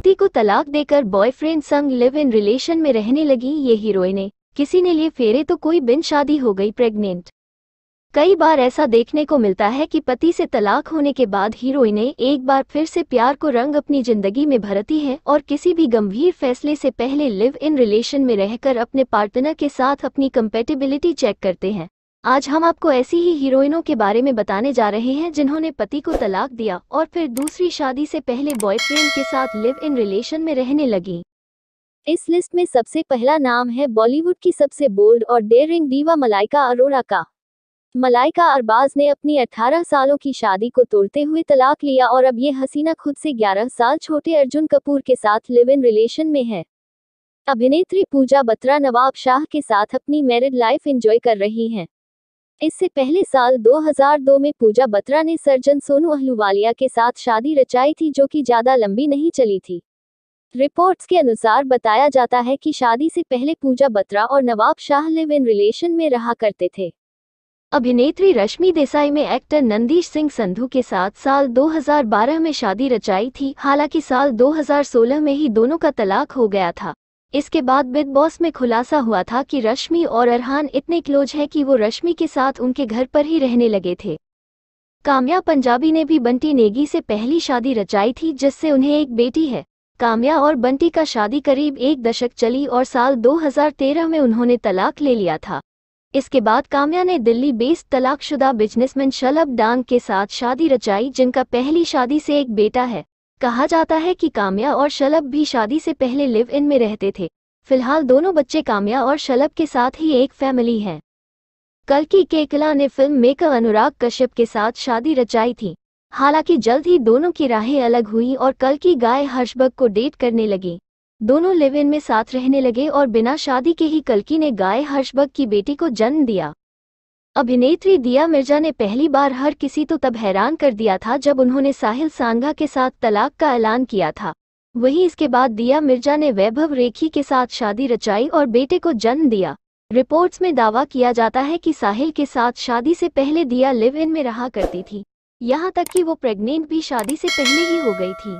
पति को तलाक देकर बॉयफ्रेंड संग लिव इन रिलेशन में रहने लगी ये हीरोइने किसी ने लिए फेरे तो कोई बिन शादी हो गई प्रेग्नेंट कई बार ऐसा देखने को मिलता है कि पति से तलाक होने के बाद हीरोइने एक बार फिर से प्यार को रंग अपनी जिंदगी में भरती हैं और किसी भी गंभीर फैसले से पहले लिव इन रिलेशन में रहकर अपने पार्टनर के साथ अपनी कंपेटेबिलिटी चेक करते हैं आज हम आपको ऐसी ही हीरोइनों के बारे में बताने जा रहे हैं जिन्होंने पति को तलाक दिया और फिर दूसरी शादी से पहले बॉयफ्रेंड के साथ लिव इन रिलेशन में रहने लगी इस लिस्ट में सबसे पहला नाम है बॉलीवुड की सबसे बोल्ड और डेयरिंग दीवा मलाइका अरोरा का मलाइका अरबाज ने अपनी 18 सालों की शादी को तोड़ते हुए तलाक लिया और अब ये हसीना खुद से 11 साल छोटे अर्जुन कपूर के साथ लिव इन रिलेशन में है अभिनेत्री पूजा बत्रा नवाब शाह के साथ अपनी मैरिड लाइफ एंजॉय कर रही हैं इससे पहले साल 2002 में पूजा बत्रा ने सर्जन सोनू अहलूवालिया के साथ शादी रचाई थी जो कि ज्यादा लंबी नहीं चली थी रिपोर्ट्स के अनुसार बताया जाता है कि शादी से पहले पूजा बत्रा और Nawab Shah live in relation में रहा करते थे अभिनेत्री रश्मि देसाई में एक्टर नंदीश सिंह संधू के साथ साल 2012 में शादी रचाई थी हालांकि साल 2016 में ही दोनों का तलाक हो गया था इसके बाद बिग बॉस में खुलासा हुआ था कि रश्मि और अरहान इतने क्लोज हैं कि वो रश्मि के साथ उनके घर पर ही रहने लगे थे काम्या पंजाबी ने भी बंटी नेगी से पहली शादी रचाई थी जिससे उन्हें एक बेटी है काम्या और बंटी का शादी करीब एक दशक चली और साल 2013 में उन्होंने तलाक ले लिया था इसके बाद काम्या ने दिल्ली बेस्ड तलाकशुदा बिजनेसमैन शलभ डांग के साथ शादी रचाई जिनका पहली शादी से एक बेटा है कहा जाता है कि काम्या और शलभ भी शादी से पहले लिव इन में रहते थे फिलहाल दोनों बच्चे काम्या और शलभ के साथ ही एक फैमिली हैं कल्कि केकला ने फिल्म मेकर अनुराग कश्यप के साथ शादी रचाई थी हालांकि जल्द ही दोनों की राहें अलग हुई और कल की गाय हर्षबग को डेट करने लगी दोनों लिव इन में साथ रहने लगे और बिना शादी के ही कल्कि ने गाय हर्षबग की बेटी को जन्म दिया अभिनेत्री दिया मिर्जा ने पहली बार हर किसी तो तब हैरान कर दिया था जब उन्होंने साहिल सांघा के साथ तलाक का ऐलान किया था वहीं इसके बाद दिया मिर्जा ने वैभव रेखी के साथ शादी रचाई और बेटे को जन्म दिया रिपोर्ट्स में दावा किया जाता है कि साहिल के साथ शादी से पहले दिया लिव इन में रहा करती थी यहाँ तक कि वो प्रेग्नेंट भी शादी से पहले ही हो गई थी